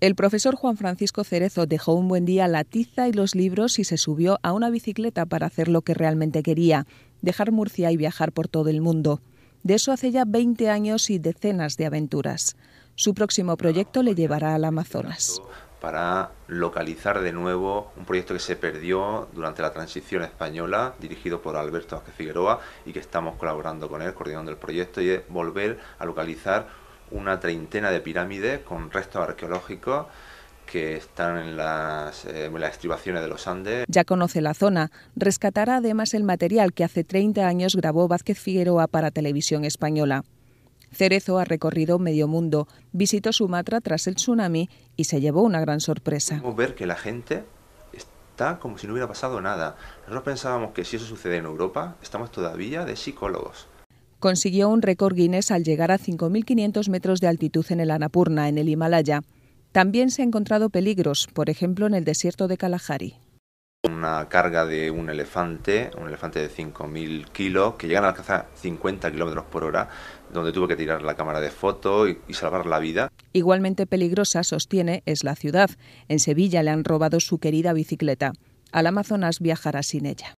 El profesor Juan Francisco Cerezo dejó un buen día la tiza y los libros y se subió a una bicicleta para hacer lo que realmente quería, dejar Murcia y viajar por todo el mundo. De eso hace ya 20 años y decenas de aventuras. Su próximo proyecto le llevará al Amazonas. Para localizar de nuevo un proyecto que se perdió durante la transición española, dirigido por Alberto Vázquez Figueroa, y que estamos colaborando con él, coordinando el proyecto, y es volver a localizar una treintena de pirámides con restos arqueológicos que están eh, en las, estribaciones de los Andes. Ya conoce la zona. Rescatará además el material que hace 30 años grabó Vázquez Figueroa para Televisión Española. Cerezo ha recorrido medio mundo, visitó Sumatra tras el tsunami y se llevó una gran sorpresa. ver que la gente está como si no hubiera pasado nada. Nosotros pensábamos que si eso sucede en Europa, estamos todavía de psicólogos consiguió un récord Guinness al llegar a 5.500 metros de altitud en el Anapurna, en el Himalaya. También se han encontrado peligros, por ejemplo, en el desierto de Kalahari. Una carga de un elefante, un elefante de 5.000 kilos, que llegan a alcanzar 50 kilómetros por hora, donde tuvo que tirar la cámara de foto y salvar la vida. Igualmente peligrosa, sostiene, es la ciudad. En Sevilla le han robado su querida bicicleta. Al Amazonas viajará sin ella.